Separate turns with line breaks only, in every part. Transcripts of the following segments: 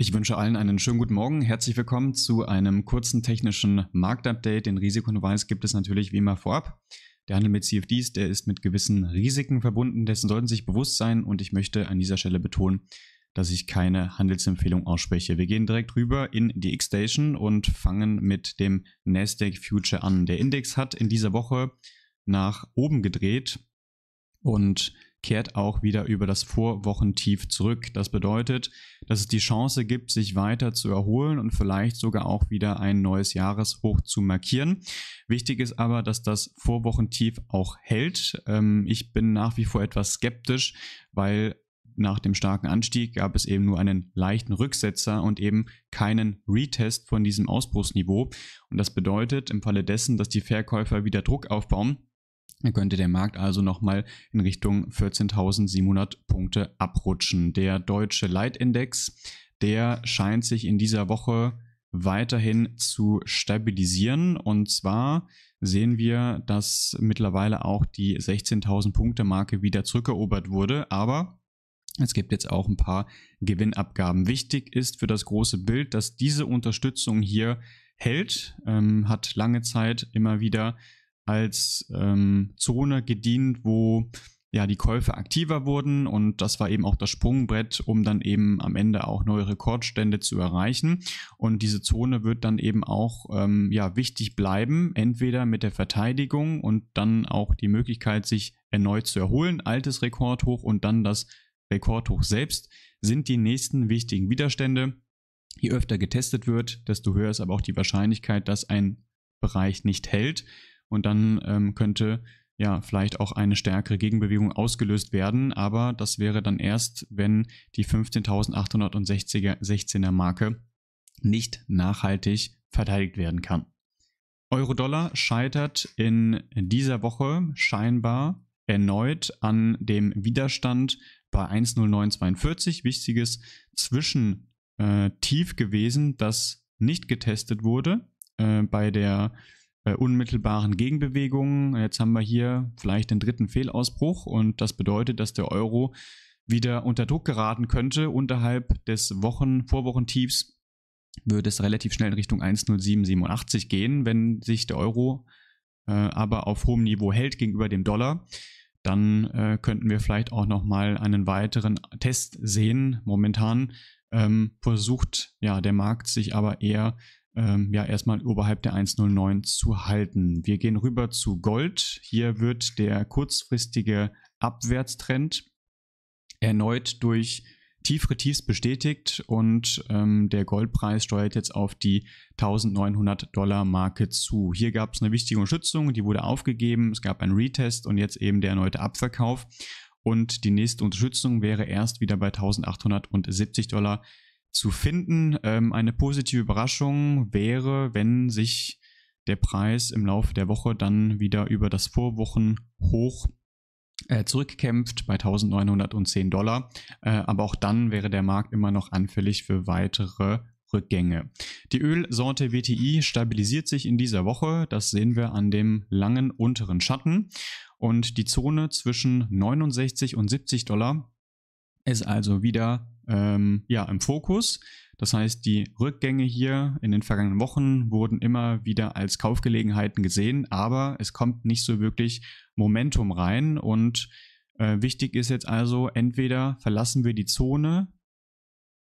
Ich wünsche allen einen schönen guten Morgen. Herzlich willkommen zu einem kurzen technischen Marktupdate. Den Risikohinweis gibt es natürlich wie immer vorab. Der Handel mit CFDs, der ist mit gewissen Risiken verbunden, dessen sollten Sie sich bewusst sein und ich möchte an dieser Stelle betonen, dass ich keine Handelsempfehlung ausspreche. Wir gehen direkt rüber in die X-Station und fangen mit dem Nasdaq Future an. Der Index hat in dieser Woche nach oben gedreht und kehrt auch wieder über das Vorwochentief zurück. Das bedeutet, dass es die Chance gibt, sich weiter zu erholen und vielleicht sogar auch wieder ein neues Jahreshoch zu markieren. Wichtig ist aber, dass das Vorwochentief auch hält. Ähm, ich bin nach wie vor etwas skeptisch, weil nach dem starken Anstieg gab es eben nur einen leichten Rücksetzer und eben keinen Retest von diesem Ausbruchsniveau. Und das bedeutet im Falle dessen, dass die Verkäufer wieder Druck aufbauen, dann könnte der Markt also nochmal in Richtung 14.700 Punkte abrutschen. Der deutsche Leitindex, der scheint sich in dieser Woche weiterhin zu stabilisieren. Und zwar sehen wir, dass mittlerweile auch die 16.000 Punkte Marke wieder zurückerobert wurde. Aber es gibt jetzt auch ein paar Gewinnabgaben. Wichtig ist für das große Bild, dass diese Unterstützung hier hält, ähm, hat lange Zeit immer wieder als ähm, Zone gedient, wo ja die Käufe aktiver wurden und das war eben auch das Sprungbrett, um dann eben am Ende auch neue Rekordstände zu erreichen. Und diese Zone wird dann eben auch ähm, ja wichtig bleiben, entweder mit der Verteidigung und dann auch die Möglichkeit, sich erneut zu erholen, altes Rekordhoch und dann das Rekordhoch selbst sind die nächsten wichtigen Widerstände. Je öfter getestet wird, desto höher ist aber auch die Wahrscheinlichkeit, dass ein Bereich nicht hält und dann ähm, könnte ja vielleicht auch eine stärkere Gegenbewegung ausgelöst werden, aber das wäre dann erst, wenn die 15860 er Marke nicht nachhaltig verteidigt werden kann. Euro-Dollar scheitert in dieser Woche scheinbar erneut an dem Widerstand bei 10942, wichtiges Zwischentief äh, gewesen, das nicht getestet wurde. Äh, bei der äh, unmittelbaren Gegenbewegungen. Jetzt haben wir hier vielleicht den dritten Fehlausbruch und das bedeutet, dass der Euro wieder unter Druck geraten könnte. Unterhalb des Wochen, Vorwochentiefs würde es relativ schnell in Richtung 1,0787 gehen, wenn sich der Euro äh, aber auf hohem Niveau hält gegenüber dem Dollar. Dann äh, könnten wir vielleicht auch nochmal einen weiteren Test sehen. Momentan ähm, versucht ja der Markt sich aber eher ähm, ja erstmal oberhalb der 109 zu halten. Wir gehen rüber zu Gold. Hier wird der kurzfristige Abwärtstrend erneut durch tiefere Tiefs bestätigt und ähm, der Goldpreis steuert jetzt auf die 1900 Dollar Marke zu. Hier gab es eine wichtige Unterstützung, die wurde aufgegeben, es gab einen Retest und jetzt eben der erneute Abverkauf und die nächste Unterstützung wäre erst wieder bei 1870 Dollar zu finden. Ähm, eine positive Überraschung wäre, wenn sich der Preis im Laufe der Woche dann wieder über das Vorwochenhoch äh, zurückkämpft bei 1910 Dollar. Äh, aber auch dann wäre der Markt immer noch anfällig für weitere Rückgänge. Die Ölsorte WTI stabilisiert sich in dieser Woche. Das sehen wir an dem langen unteren Schatten. Und die Zone zwischen 69 und 70 Dollar ist also wieder ähm, ja, im Fokus. Das heißt, die Rückgänge hier in den vergangenen Wochen wurden immer wieder als Kaufgelegenheiten gesehen, aber es kommt nicht so wirklich Momentum rein. Und äh, wichtig ist jetzt also, entweder verlassen wir die Zone,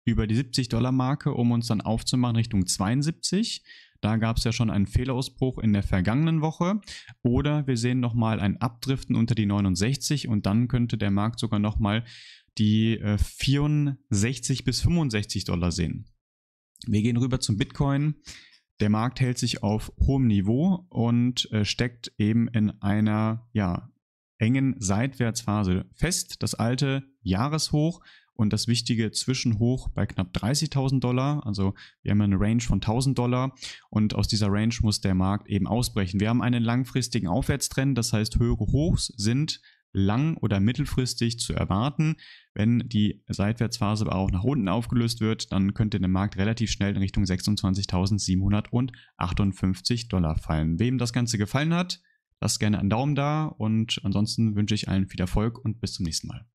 über die 70-Dollar-Marke, um uns dann aufzumachen Richtung 72. Da gab es ja schon einen Fehlausbruch in der vergangenen Woche. Oder wir sehen nochmal ein Abdriften unter die 69 und dann könnte der Markt sogar nochmal die 64 äh, bis 65 Dollar sehen. Wir gehen rüber zum Bitcoin. Der Markt hält sich auf hohem Niveau und äh, steckt eben in einer ja, engen Seitwärtsphase fest. Das alte Jahreshoch und das Wichtige Zwischenhoch bei knapp 30.000 Dollar. Also wir haben eine Range von 1.000 Dollar und aus dieser Range muss der Markt eben ausbrechen. Wir haben einen langfristigen Aufwärtstrend, das heißt höhere Hochs sind lang- oder mittelfristig zu erwarten. Wenn die Seitwärtsphase aber auch nach unten aufgelöst wird, dann könnte der Markt relativ schnell in Richtung 26.758 Dollar fallen. Wem das Ganze gefallen hat, lasst gerne einen Daumen da und ansonsten wünsche ich allen viel Erfolg und bis zum nächsten Mal.